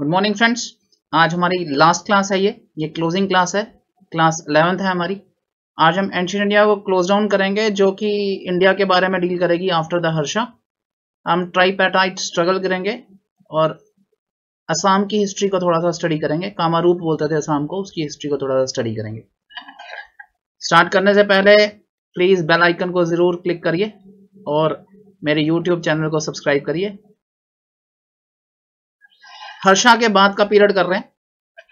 Good morning friends आज हमारी last class है ये ये क्लोजिंग क्लास है क्लास अलेवेंथ है हमारी आज हम एंशियन इंडिया को क्लोज डाउन करेंगे जो कि इंडिया के बारे में डील करेगी आफ्टर द हर्षा हम ट्राईपेटाइट स्ट्रगल करेंगे और असम की हिस्ट्री को थोड़ा सा स्टडी करेंगे कामारूप बोलते थे असम को उसकी हिस्ट्री को थोड़ा सा स्टडी करेंगे स्टार्ट करने से पहले प्लीज़ बेल आइकन को ज़रूर क्लिक करिए और मेरे यूट्यूब चैनल को सब्सक्राइब करिए हर्षा के बाद का पीरियड कर रहे हैं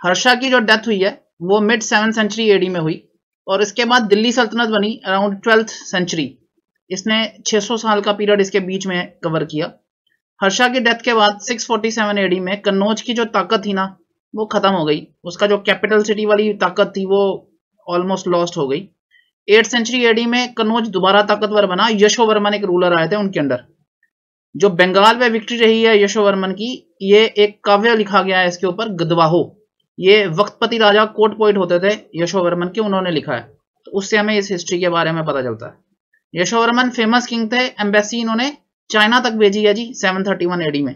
हर्षा की जो डेथ हुई है वो मिड सेवन सेंचुरी एडी में हुई और इसके बाद दिल्ली सल्तनत बनी अराउंड ट्वेल्थ सेंचुरी इसने 600 साल का पीरियड इसके बीच में कवर किया हर्षा की डेथ के बाद 647 एडी में कन्नौज की जो ताकत थी ना वो खत्म हो गई उसका जो कैपिटल सिटी वाली ताकत थी वो ऑलमोस्ट लॉस्ट हो गई एट सेंचुरी एडी में कन्नौज दोबारा ताकतवर बना यशो वर्मन ने एक रूलर आए थे उनके अंडर जो बंगाल में विक्ट्री रही है यशोवर्मन की ये एक काव्य लिखा गया है इसके ऊपर गदवाहो ये वक्तपति राजा कोट पॉइंट होते थे यशोवर्मन के उन्होंने लिखा है तो उससे हमें इस हिस्ट्री के बारे में पता चलता है यशोवर्मन फेमस किंग थे एम्बेसी इन्होंने चाइना तक भेजी है जी 731 एडी में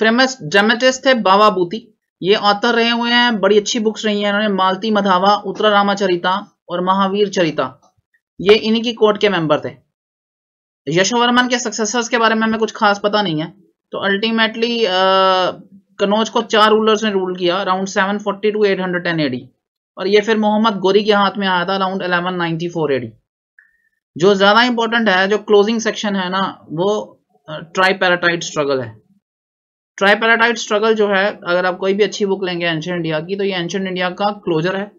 फेमस ड्रामेटिस्ट थे बाबा बूती ये ऑथर रहे हुए हैं बड़ी अच्छी बुक्स रही हैं इन्होंने मालती मधावा उत्तरा रामाचरिता और महावीर चरिता ये इन्हीं की कोर्ट के मेंबर थे यशोवर्मन के सक्सेसर्स के बारे में हमें कुछ खास पता नहीं है तो अल्टीमेटली कनौज को चार रूलर्स ने रूल किया अराउंड 740 टू 810 एडी और ये फिर मोहम्मद गोरी के हाथ में आया था अराउंड 1194 एडी जो ज़्यादा इंपॉर्टेंट है जो क्लोजिंग सेक्शन है ना वो ट्राई स्ट्रगल है ट्राई स्ट्रगल जो है अगर आप कोई भी अच्छी बुक लेंगे एंशेंट इंडिया की तो ये एंशेंट इंडिया का क्लोजर है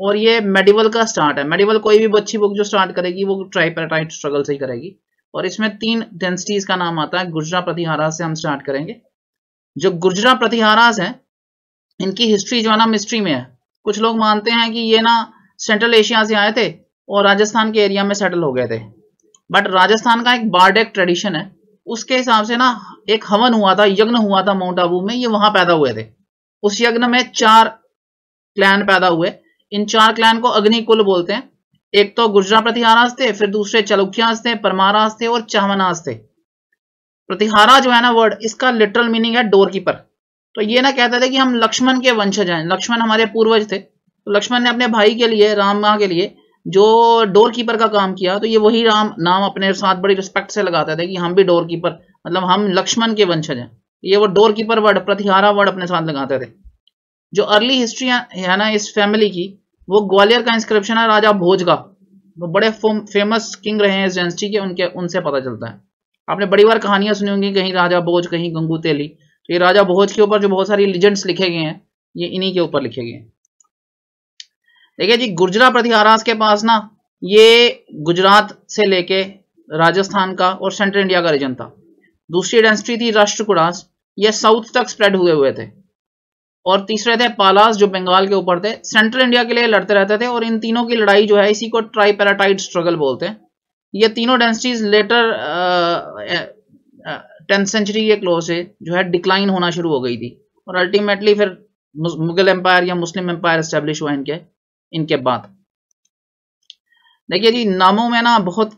और ये मेडिवल का स्टार्ट है मेडिवल कोई भी बच्ची बुक जो स्टार्ट करेगी वो ट्राइपेटाइट स्ट्रगल से ही करेगी और इसमें तीन डेंसिटीज का नाम आता है गुर्जरा प्रतिहारा से हम स्टार्ट करेंगे जो गुर्जरा प्रतिहाराज हैं इनकी हिस्ट्री जो है ना मिस्ट्री में है कुछ लोग मानते हैं कि ये ना सेंट्रल एशिया से आए थे और राजस्थान के एरिया में सेटल हो गए थे बट राजस्थान का एक बारडेक ट्रेडिशन है उसके हिसाब से ना एक हवन हुआ था यज्ञ हुआ था माउंट आबू में ये वहां पैदा हुए थे उस यज्ञ में चार क्लैन पैदा हुए इन चार क्लैन को अग्नि कुल बोलते हैं एक तो गुजरा प्रतिहारास थे फिर दूसरे चलुक्यास थे परमारास थे और चाहमनाज थे प्रतिहारा जो है ना वर्ड इसका लिटरल मीनिंग है डोर कीपर तो ये ना कहते थे कि हम लक्ष्मण के वंशज हैं लक्ष्मण हमारे पूर्वज थे तो लक्ष्मण ने अपने भाई के लिए राम माँ के लिए जो डोर कीपर का काम किया तो ये वही राम नाम अपने साथ बड़ी रिस्पेक्ट से लगाते थे कि हम भी डोर कीपर मतलब हम लक्ष्मण के वंशज हैं तो ये वो door keeper word Pratihara word अपने साथ लगाते थे जो अर्ली हिस्ट्री है ना इस फैमिली की वो ग्वालियर का इंस्क्रिप्शन है राजा भोज का वो बड़े फेमस किंग रहे हैं इस डायनेस्टी के उनके उनसे पता चलता है आपने बड़ी बार कहानियां सुनी होंगी कहीं राजा भोज कहीं गंगू तेली तो ये राजा भोज के ऊपर जो बहुत सारी लिजेंड्स लिखे गए हैं ये इन्हीं के ऊपर लिखे गए हैं देखिए जी गुर्जरा प्रतिहारास के पास ना ये गुजरात से लेके राजस्थान का और सेंट्रल इंडिया का रीजन था दूसरी डेंसिटी थी राष्ट्रकुड़ास ये साउथ तक स्प्रेड हुए हुए थे और तीसरे थे पालास जो बंगाल के ऊपर थे सेंट्रल इंडिया के लिए लड़ते रहते थे और इन तीनों की लड़ाई जो है इसी को ट्राई स्ट्रगल बोलते हैं ये तीनों डेंसिटीज लेटर टेंथ सेंचुरी के क्लोज से जो है डिक्लाइन होना शुरू हो गई थी और अल्टीमेटली फिर मुगल एम्पायर या मुस्लिम एम्पायर स्टेब्लिश हुआ इनके इनके बाद देखिए जी नामों में ना बहुत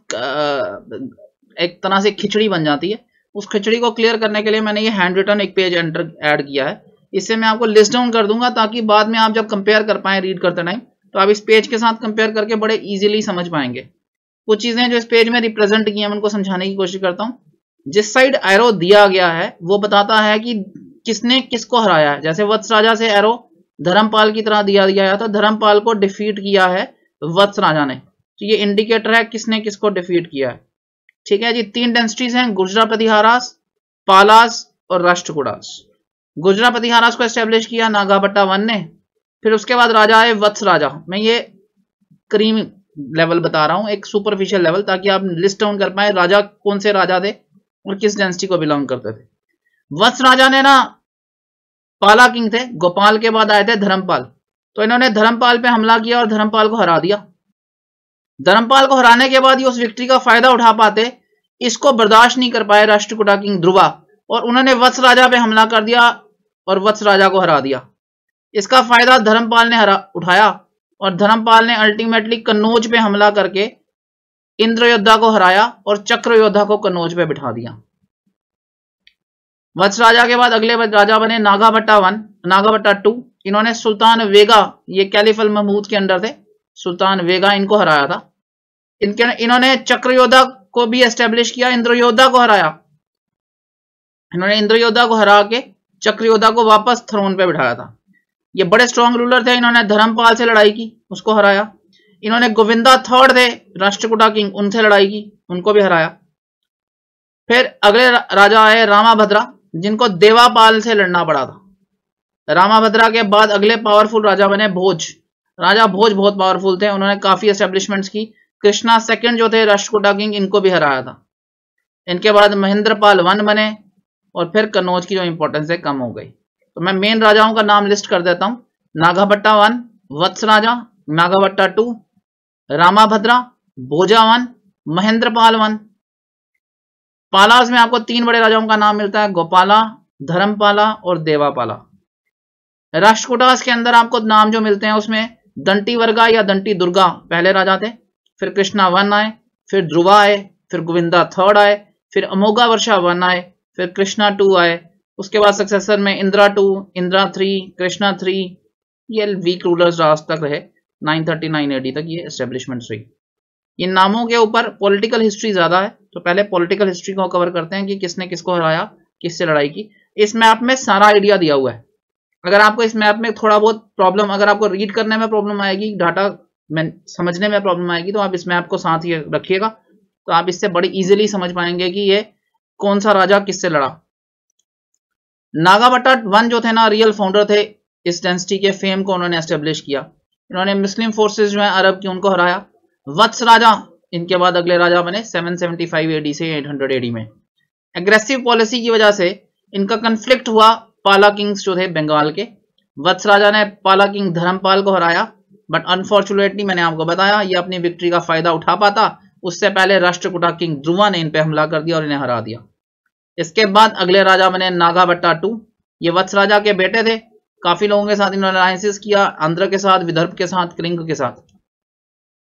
एक तरह से खिचड़ी बन जाती है उस खिचड़ी को क्लियर करने के लिए मैंने ये हैंड रिटर्न एक पेज एंटर एड किया है इससे मैं आपको लिस्ट डाउन कर दूंगा ताकि बाद में आप जब कंपेयर कर पाए रीड करते टाइम तो आप इस पेज के साथ कंपेयर करके बड़े इजीली समझ पाएंगे कुछ चीजें जो इस पेज में रिप्रेजेंट की हैं उनको समझाने की कोशिश करता हूँ जिस साइड एरो दिया गया है वो बताता है कि किसने किसको हराया है जैसे वत्स राजा से एरो धर्मपाल की तरह दिया गया था धर्मपाल को डिफीट किया है वत्स राजा ने तो ये इंडिकेटर है किसने किसको डिफीट किया है ठीक है जी तीन डेंसिटीज हैं गुर्जरा प्रतिहारास पालास और राष्ट्रकुड़ास गुजरापति पतिहारास को एस्टेब्लिश किया नागाबट्टा वन ने फिर उसके बाद राजा आए वत्स राजा मैं ये क्रीम लेवल बता रहा हूँ एक सुपरफिशियल लेवल ताकि आप लिस्ट डाउन कर पाए राजा कौन से राजा थे और किस डेंसिटी को बिलोंग करते थे वत्स राजा ने ना पाला किंग थे गोपाल के बाद आए थे धर्मपाल तो इन्होंने धर्मपाल पे हमला किया और धर्मपाल को हरा दिया धर्मपाल को हराने के बाद ये उस विक्ट्री का फायदा उठा पाते इसको बर्दाश्त नहीं कर पाए राष्ट्रकुटा किंग ध्रुवा और उन्होंने वत्स राजा पे हमला कर दिया और वत्स राजा को हरा दिया इसका फायदा धर्मपाल ने हरा उठाया और धर्मपाल ने अल्टीमेटली कन्नौज पे हमला करके इंद्र योद्धा को हराया और चक्र योद्धा को कन्नौज पे बिठा दिया वत्स राजा के बाद अगले राजा बने नागा भट्टा वन नागा भट्टा टू इन्होंने सुल्तान वेगा ये कैलिफल महमूद के अंडर थे सुल्तान वेगा इनको हराया था इनके इन्होंने चक्र योद्धा को भी एस्टेब्लिश किया इंद्रयोद्धा को हराया इन्होंने इंद्रयोद्धा को हरा के चक्रयोधा को वापस थ्रोन पे बिठाया था ये बड़े स्ट्रॉन्ग रूलर थे इन्होंने धर्मपाल से लड़ाई की उसको हराया इन्होंने गोविंदा थर्ड थे राष्ट्रकुटा किंग उनसे लड़ाई की उनको भी हराया फिर अगले राजा आए रामाभद्रा जिनको देवापाल से लड़ना पड़ा था रामाभद्रा के बाद अगले पावरफुल राजा बने भोज राजा भोज बहुत पावरफुल थे उन्होंने काफी एस्टेब्लिशमेंट्स की कृष्णा सेकंड जो थे राष्ट्रकुटा किंग इनको भी हराया था इनके बाद महेंद्रपाल वन बने और फिर कन्नौज की जो इंपॉर्टेंस है कम हो गई तो मैं मेन राजाओं का नाम लिस्ट कर देता हूं नागाभट्टा वन वत्स राजा नागाभट्टा टू रामाभद्रा भोजा वन महेंद्रपाल वन पालाज में आपको तीन बड़े राजाओं का नाम मिलता है गोपाला धर्मपाला और देवापाला राष्ट्रकूटास के अंदर आपको नाम जो मिलते हैं उसमें दंटी वर्गा या दंटी दुर्गा पहले राजा थे फिर कृष्णा वन आए फिर ध्रुवा आए फिर गोविंदा थर्ड आए फिर अमोगा वर्षा वन आए फिर कृष्णा टू आए उसके बाद सक्सेसर में Indra two Indra three Krishna three ये वीक रूलर्स आज तक रहे 939 एडी तक ये एस्टेब्लिशमेंट रही इन नामों के ऊपर पॉलिटिकल हिस्ट्री ज्यादा है तो पहले पॉलिटिकल हिस्ट्री को कवर करते हैं कि किसने किसको हराया किससे लड़ाई की इस मैप में सारा आइडिया दिया हुआ है अगर आपको इस मैप में थोड़ा बहुत प्रॉब्लम अगर आपको रीड करने में प्रॉब्लम आएगी डाटा में समझने में प्रॉब्लम आएगी तो आप इस मैप को साथ ही रखिएगा तो आप इससे बड़ी इजीली समझ पाएंगे कि ये कौन सा राजा किससे लड़ा नागाबटा वन जो थे ना रियल फाउंडर थे इस डेंसिटी के फेम को उन्होंने एस्टेब्लिश किया इन्होंने मुस्लिम फोर्सेस जो है अरब की उनको हराया वत्स राजा इनके बाद अगले राजा बने 775 एडी से 800 एडी में एग्रेसिव पॉलिसी की वजह से इनका कंफ्लिक्ट हुआ पाला किंग्स जो थे बंगाल के वत्स राजा ने पाला किंग धर्मपाल को हराया बट अनफॉर्चुनेटली मैंने आपको बताया ये अपनी विक्ट्री का फायदा उठा पाता उससे पहले राष्ट्रकुटा किंग ध्रुवा ने इन पर हमला कर दिया और इन्हें हरा दिया इसके बाद अगले राजा बने नागाभट्टा टू ये वत्स राजा के बेटे थे काफी लोगों के साथ इन्होंने अलायंसेस किया आंध्र के साथ विदर्भ के साथ कलिंग के साथ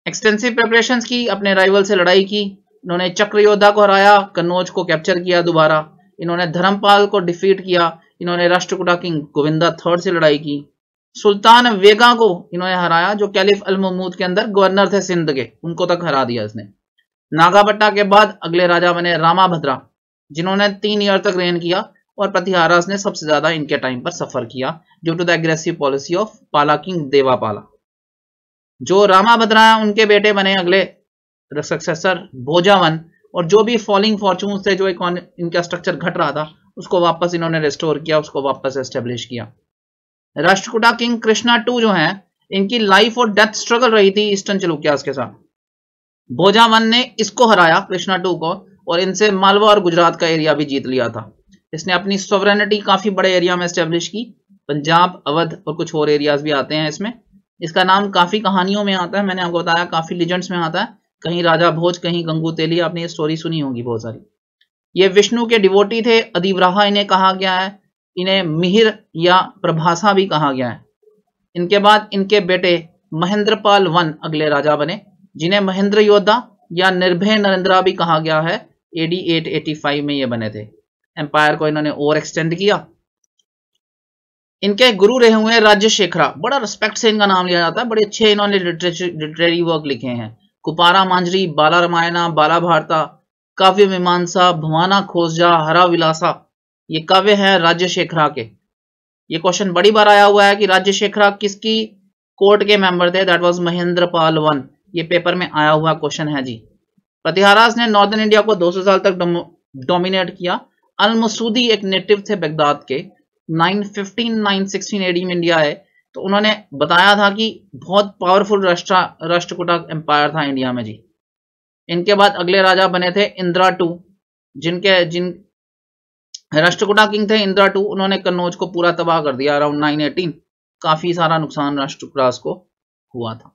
एक्सटेंसिव प्रिपरेशंस की अपने राइवल से लड़ाई की इन्होंने चक्र योद्धा को हराया कन्नौज को कैप्चर किया दोबारा इन्होंने धर्मपाल को डिफीट किया इन्होंने राष्ट्रकुटा किंग गोविंदा थर्ड से लड़ाई की सुल्तान वेगा को इन्होंने हराया जो कैलिफ अल महमूद के अंदर गवर्नर थे सिंध के उनको तक हरा दिया इसने नागाबट्टा के बाद अगले राजा बने रामाभद्रा जिन्होंने तीन ईयर तक रेन किया और प्रतिहारास ने सबसे ज्यादा इनके टाइम पर सफर किया due to the aggressive policy of Pala king Devapala जो रामाभद्रा उनके बेटे बने अगले सक्सेसर भोजावन और जो भी फॉलिंग फॉर्चून से जो इनका स्ट्रक्चर घट रहा था उसको वापस इन्होंने रिस्टोर किया उसको वापस एस्टेब्लिश किया राष्ट्रकुटा किंग कृष्णा टू जो है इनकी लाइफ और डेथ स्ट्रगल रही थी ईस्टर्न चलुकिया के साथ भोजावन ने इसको हराया कृष्णा टू को और इनसे मालवा और गुजरात का एरिया भी जीत लिया था इसने अपनी सोवरेनिटी काफी बड़े एरिया में स्टेब्लिश की पंजाब अवध और कुछ और एरियाज भी आते हैं इसमें इसका नाम काफी कहानियों में आता है मैंने आपको बताया काफी लिजेंड्स में आता है कहीं राजा भोज कहीं गंगू तेली आपने ये स्टोरी सुनी होगी बहुत सारी ये विष्णु के डिवोटी थे अधिवराहा इन्हें कहा गया है इन्हें मिहिर या प्रभाषा भी कहा गया है इनके बाद इनके बेटे महेंद्रपाल वन अगले राजा बने जिन्हें महेंद्र योद्धा या निर्भय नरेंद्रा भी कहा गया है एडी 885 में ये बने थे एम्पायर को इन्होंने और एक्सटेंड किया इनके गुरु रहे हुए हैं राज्य शेखरा बड़ा रिस्पेक्ट से इनका नाम लिया जाता है बड़े अच्छे इन्होंने लिटरेरी वर्क लिखे हैं कुपारा मांझरी बाला रामायणा बाला भारता काव्य मीमांसा भवाना खोजा हरा विलासा ये काव्य है राज्य शेखरा के ये क्वेश्चन बड़ी बार आया हुआ है कि राज्य शेखरा किसकी कोर्ट के मेंबर थे दैट वाज महेंद्र वन ये पेपर में आया हुआ क्वेश्चन है जी प्रतिहाराज ने नॉर्दर्न इंडिया को 200 साल तक डोमिनेट किया अल मसूदी एक नेटिव थे बगदाद के 915 916 एडी में इंडिया है तो उन्होंने बताया था कि बहुत पावरफुल राष्ट्र राष्ट्रकूटा एम्पायर था इंडिया में जी इनके बाद अगले राजा बने थे इंदिरा टू जिनके जिन राष्ट्रकुटा किंग थे इंदिरा टू उन्होंने कन्नौज को पूरा तबाह कर दिया अराउंड 918 काफी सारा नुकसान राष्ट्रकुटास को हुआ था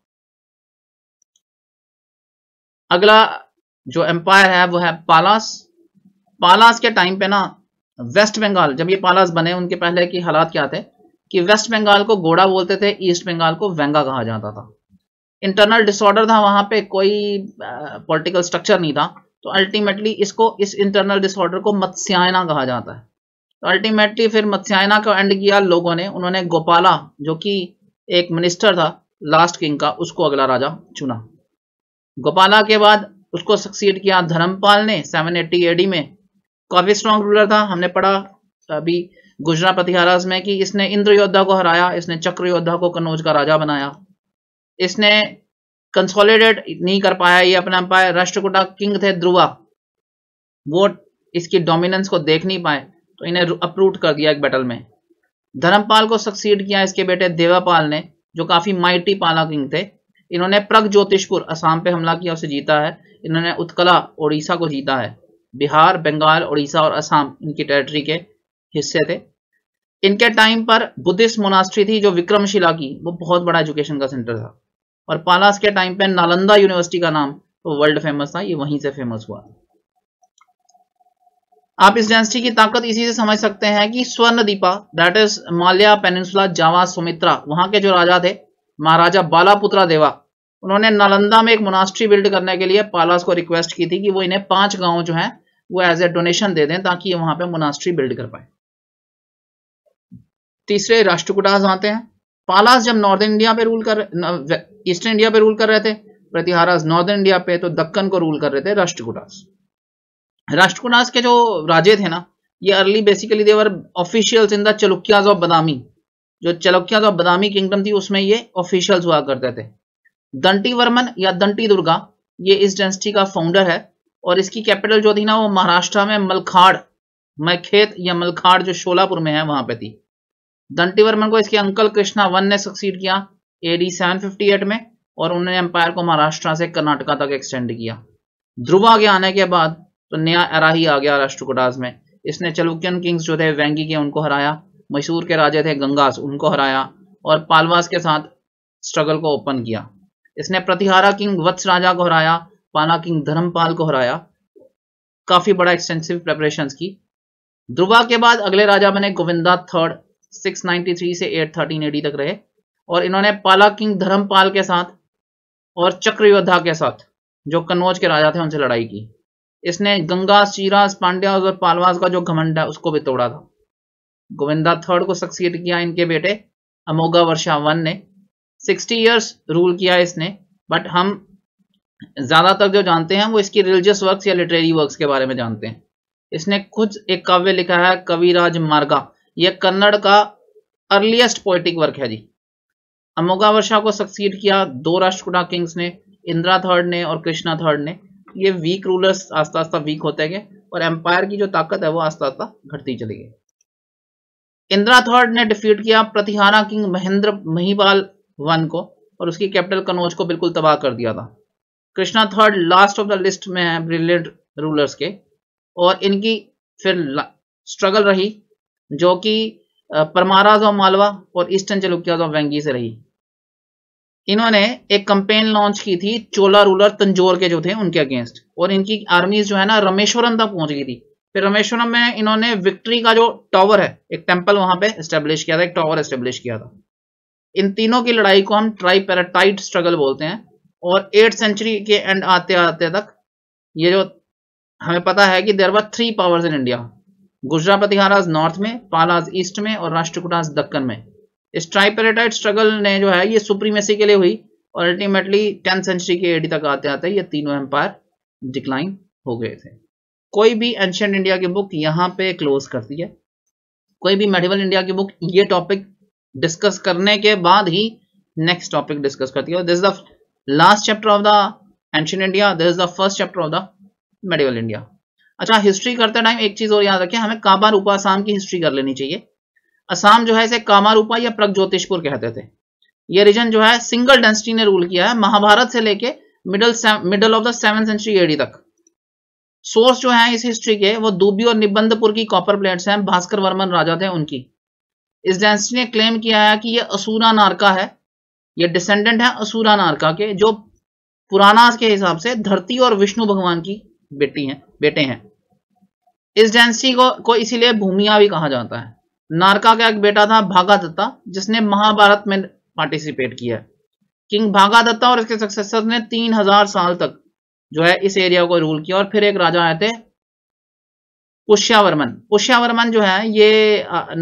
अगला जो एम्पायर है वो है पालास पालास के टाइम पे ना वेस्ट बंगाल जब ये पालास बने उनके पहले की हालात क्या थे कि वेस्ट बंगाल को गोड़ा बोलते थे ईस्ट बंगाल को वेंगा कहा जाता था इंटरनल डिसऑर्डर था वहां पे कोई पॉलिटिकल स्ट्रक्चर नहीं था तो अल्टीमेटली इसको इस इंटरनल डिसऑर्डर को मत्स्यायना कहा जाता है तो अल्टीमेटली फिर मत्स्यायना का एंड किया लोगों ने उन्होंने गोपाला जो कि एक मिनिस्टर था लास्ट किंग का उसको अगला राजा चुना गोपाला के बाद उसको सक्सीड किया धर्मपाल ने 780 एडी में काफी स्ट्रॉन्ग रूलर था हमने पढ़ा अभी गुजरा प्रतिहारास में कि इसने इंद्र योद्धा को हराया इसने चक्र योद्धा को कन्नौज का राजा बनाया इसने कंसोलिडेट नहीं कर पाया ये अपना पाया राष्ट्रकूटा किंग थे ध्रुवा वो इसकी डोमिनेंस को देख नहीं पाए तो इन्हें अप्रूट कर दिया एक बैटल में धर्मपाल को सक्सीड किया इसके बेटे देवापाल ने जो काफी माइटी पाला किंग थे इन्होंने प्रग ज्योतिषपुर असम पे हमला किया उसे जीता है इन्होंने उत्कला उड़ीसा को जीता है बिहार बंगाल उड़ीसा और असम इनकी टेरिटरी के हिस्से थे इनके टाइम पर बुद्धिस्ट मोनास्ट्री थी जो विक्रमशिला की वो बहुत बड़ा एजुकेशन का सेंटर था और पालास के टाइम पे नालंदा यूनिवर्सिटी का नाम तो वर्ल्ड फेमस था ये वहीं से फेमस हुआ आप इस डेंसिटी की ताकत इसी से समझ सकते हैं कि Swarna Dipa that is Malaya peninsula Java Sumatra वहां के जो राजा थे महाराजा बालापुत्रा देवा उन्होंने नालंदा में एक मोनास्ट्री बिल्ड करने के लिए पालास को रिक्वेस्ट की थी कि वो इन्हें पांच गांव जो है वो एज ए डोनेशन दे दें ताकि ये वहां पे मोनास्ट्री बिल्ड कर पाए तीसरे राष्ट्रकुटास आते हैं पालास जब नॉर्थ इंडिया पे रूल कर ईस्टर्न इंडिया पे रूल कर रहे थे प्रतिहारास नॉर्थ इंडिया पे तो दक्कन को रूल कर रहे थे राष्ट्रकुटास राष्ट्रकुटास के जो राजे थे ना ये early basically they were officials in the Chalukyas of Badami जो चलुक्याज ऑफ बदामी किंगडम थी उसमें ये ऑफिशियल्स हुआ करते थे दंटी वर्मन या दंटी दुर्गा ये इस डेंसिटी का फाउंडर है और इसकी कैपिटल जो थी ना वो महाराष्ट्र में मलखाड़ मैखेत या मलखाड़ जो शोलापुर में है वहां पे थी दंटी वर्मन को इसके अंकल कृष्णा वन ने सक्सीड किया एडी 758 में और उन्होंने एम्पायर को महाराष्ट्र से कर्नाटका तक एक्सटेंड किया ध्रुवा के आने के बाद तो नया एरा ही आ गया राष्ट्रकुटाज में इसने चलुक्यन किंग्स जो थे वेंगी के उनको हराया मैसूर के राजे थे गंगास उनको हराया और पालवास के साथ स्ट्रगल को ओपन किया इसने प्रतिहारा किंग वत्स राजा को हराया पाना किंग धर्मपाल को हराया काफी बड़ा एक्सटेंसिव प्रेपरेशन की ध्रुवा के बाद अगले राजा बने गोविंदा थर्ड 693 से 813 एडी तक रहे और इन्होंने पाला किंग धर्मपाल के साथ और चक्रयोद्धा के साथ जो कन्नौज के राजा थे उनसे लड़ाई की इसने गंगा शीरास पांड्या और पालवास का जो घमंड है उसको भी तोड़ा था गोविंदा थर्ड को सक्सीड किया इनके बेटे अमोगा वर्षा वन ने सिक्सटी ईयर्स रूल किया है इसने बट हम ज़्यादातर जो जानते हैं वो इसकी रिलीजियस वर्क्स या लिटरेरी वर्क्स के बारे में जानते हैं इसने खुद एक काव्य लिखा है कविराज मार्गा ये कन्नड़ का अर्लीस्ट पोइटिक वर्क है जी अमोगा वर्षा को सक्सीड किया दो राष्ट्रकुटा किंग्स ने इंदिरा थर्ड ने और कृष्णा थर्ड ने ये वीक रूलर्स आस्ता आस्ता वीक होते गए और एम्पायर की जो ताकत है वो आस्ता आस्ता घटती चली गई इंदिरा थर्ड ने डिफीट किया प्रतिहारा किंग महेंद्र महीपाल वन को और उसकी कैपिटल कनौज को बिल्कुल तबाह कर दिया था Krishna third last of the list में है ब्रिलियंट रूलर्स के और इनकी फिर स्ट्रगल रही जो कि परमाराज ऑफ मालवा और ईस्टर्न चलुकिया ऑफ वेंगी से रही इन्होंने एक कंपेन लॉन्च की थी चोला रूलर तंजोर के जो थे उनके अगेंस्ट और इनकी आर्मीज जो है ना रमेश्वरम तक पहुंच गई थी फिर रमेश्वरम में इन्होंने विक्ट्री का जो टॉवर है एक टेम्पल वहां पे स्टेब्लिश किया था एक टॉवर स्टेब्लिश किया था इन तीनों की लड़ाई को हम ट्राई पैराटाइड स्ट्रगल बोलते हैं और एट सेंचुरी के एंड आते आते तक ये जो हमें पता है कि there were three powers in India Gurjara Pratiharas north में पालाज ईस्ट में और राष्ट्रकुटाज दक्कन में इस ट्राइपेरेटाइड स्ट्रगल ने जो है ये सुप्रीमेसी के लिए हुई और अल्टीमेटली टेंथ सेंचुरी के एडी तक आते आते ये तीनों एम्पायर डिक्लाइन हो गए थे कोई भी एंशियंट इंडिया की बुक यहाँ पे क्लोज करती है कोई भी मेडिवल इंडिया की बुक ये टॉपिक डिस्कस करने के बाद ही नेक्स्ट टॉपिक डिस्कस करती है this is the last chapter of the ancient India this is the first chapter of the medieval India अच्छा हिस्ट्री करते टाइम एक चीज और याद रखिए हमें कामा रूपा आसाम की हिस्ट्री कर लेनी चाहिए असम जो है इसे कामा रूपा या प्रगज्योतिषपुर कहते थे ये रीजन जो है सिंगल डेंसिटी ने रूल किया है महाभारत से लेके middle middle of the seven century AD तक सोर्स जो है इस हिस्ट्री के वो दूबी और निबंधपुर की कॉपर प्लेट्स हैं भास्कर वर्मन राजा थे उनकी इस ने क्लेम किया है कि यह असूरा नारका है यह डिसेंडेंट है असूरा नारका के जो पुराना के हिसाब से धरती और विष्णु भगवान की बेटी हैं बेटे हैं इस डेंसिटी को, को इसीलिए भूमिया भी कहा जाता है नारका का एक बेटा था भागा दत्ता जिसने महाभारत में पार्टिसिपेट किया किंग भागा दत्ता और इसके सक्सेसर ने तीन हजार साल तक जो है इस एरिया को रूल किया और फिर एक राजा आए थे पुष्यावर्मन पुष्यावर्मन जो है ये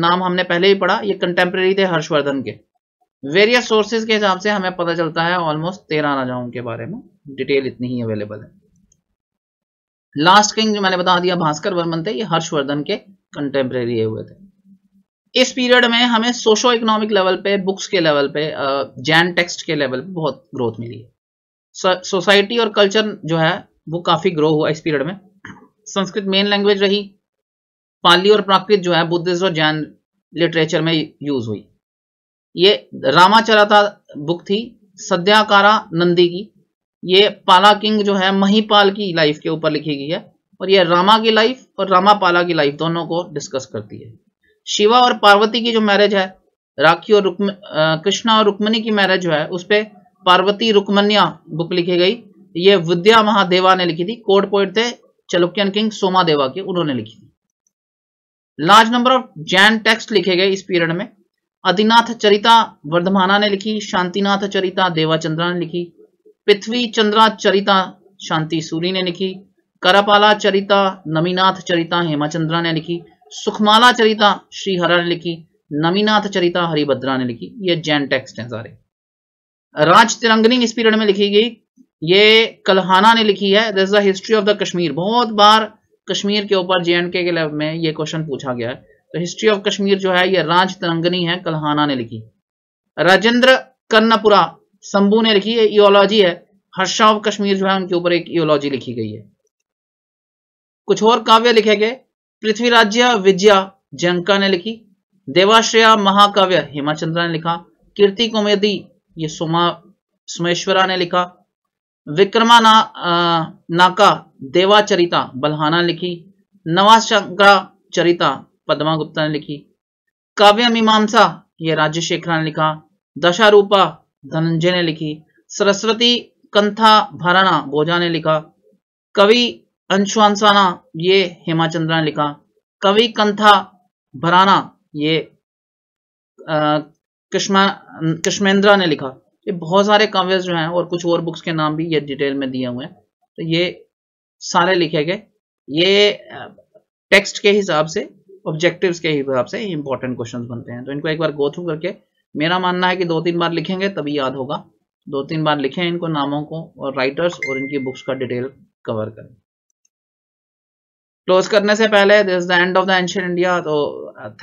नाम हमने पहले ही पढ़ा ये कंटेम्प्रेरी थे हर्षवर्धन के वेरियस सोर्सेज के हिसाब से हमें पता चलता है ऑलमोस्ट तेरह राजाओं के बारे में डिटेल इतनी ही अवेलेबल है लास्ट किंग जो मैंने बता दिया भास्कर वर्मन थे ये हर्षवर्धन के कंटेम्प्रेरी हुए थे इस पीरियड में हमें सोशो इकोनॉमिक लेवल पे बुक्स के लेवल पे जैन टेक्स्ट के लेवल पे बहुत ग्रोथ मिली है सोसाइटी और कल्चर जो है वो काफी ग्रो हुआ इस पीरियड में संस्कृत मेन लैंग्वेज रही पाली और प्राकृत जो है बुद्धिस्ट और जैन लिटरेचर में यूज हुई ये रामाचरता बुक थी सद्याकारा नंदी की ये पाला किंग जो है महीपाल की लाइफ के ऊपर लिखी गई है और ये रामा की लाइफ और रामा पाला की लाइफ दोनों को डिस्कस करती है शिवा और पार्वती की जो मैरिज है राखी और रुक्म कृष्णा और रुक्मणी की मैरिज जो है उस पर पार्वती रुक्मनिया बुक लिखी गई ये विद्या महादेवा ने लिखी थी कोर्ट पोइट थे चलुक्यन किंग सोमादेवा के उन्होंने लिखी थी large number of Jain text लिखे गए इस पीरियड में आदिनाथ चरिता वर्धमाना ने लिखी शांतिनाथ चरिता देवाचंद्रा ने लिखी पृथ्वी चंद्रा चरिता शांति सूरी ने लिखी करपाला चरिता नमीनाथ चरिता हेमाचंद्रा ने लिखी सुखमाला चरिता श्रीहरा ने लिखी नमीनाथ चरिता हरिभद्रा ने लिखी ये जैन टेक्स्ट हैं सारे राज तिरंगनी इस पीरियड में लिखी गई ये कलहाना ने लिखी है this the history of the Kashmir बहुत बार कश्मीर के ऊपर जे एंड के के लेवल में ये क्वेश्चन पूछा गया है तो हिस्ट्री ऑफ कश्मीर जो है ये राज तरंगनी है कलहाना ने लिखी राजेंद्र कर्णपुरा शंबू ने लिखी है इोलॉजी है हर्षा ऑफ कश्मीर जो है उनके ऊपर एक इोलॉजी लिखी गई है कुछ और काव्य लिखे गए पृथ्वीराज्य विद्या जयंका ने लिखी देवाश्रया महाकाव्य हेमाचंद्रा ने लिखा कीर्ति कोमेदी ये सुमा सुमेश्वरा ने लिखा विक्रमा ना, आ, नाका देवा चरिता बलहाना लिखी नवाशंकरा चरिता पदमा गुप्ता ने लिखी काव्य मीमांसा ये राजशेखरा ने लिखा दशारूपा धनंजय ने लिखी सरस्वती कंथा भराना गोजा ने लिखा कवि अंशुआंसाना ये हेमाचंद्रा ने लिखा कवि कंथा भराना ये कृष्णा कृष्णेंद्रा ने लिखा ये बहुत सारे काव्यस जो हैं और कुछ और बुक्स के नाम भी ये डिटेल में दिए हुए हैं तो ये सारे लिखे गए ये टेक्स्ट के हिसाब से ऑब्जेक्टिव्स के हिसाब से इंपॉर्टेंट क्वेश्चंस बनते हैं तो इनको एक बार गो थ्रू करके मेरा मानना है कि दो तीन बार लिखेंगे तभी याद होगा दो तीन बार लिखें इनको नामों को और राइटर्स और इनकी बुक्स का डिटेल कवर करें क्लोज करने से पहले this the end of the ancient India तो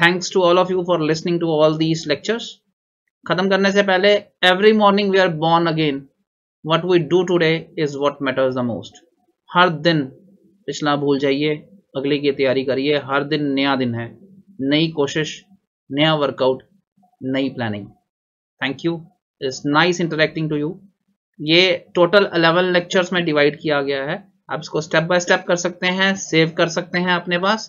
thanks to all of you for listening to all these lectures खत्म करने से पहले every morning we are born again what we do today is what matters the most हर दिन पिछला भूल जाइए अगले की तैयारी करिए हर दिन नया दिन है नई कोशिश नया वर्कआउट नई planning thank you it's nice interacting to you ये टोटल अलेवन लेक्चर्स में डिवाइड किया गया है आप इसको स्टेप बाय स्टेप कर सकते हैं सेव कर सकते हैं अपने पास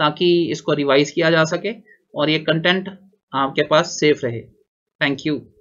ताकि इसको रिवाइज किया जा सके और ये कंटेंट आपके पास सेफ रहे Thank you.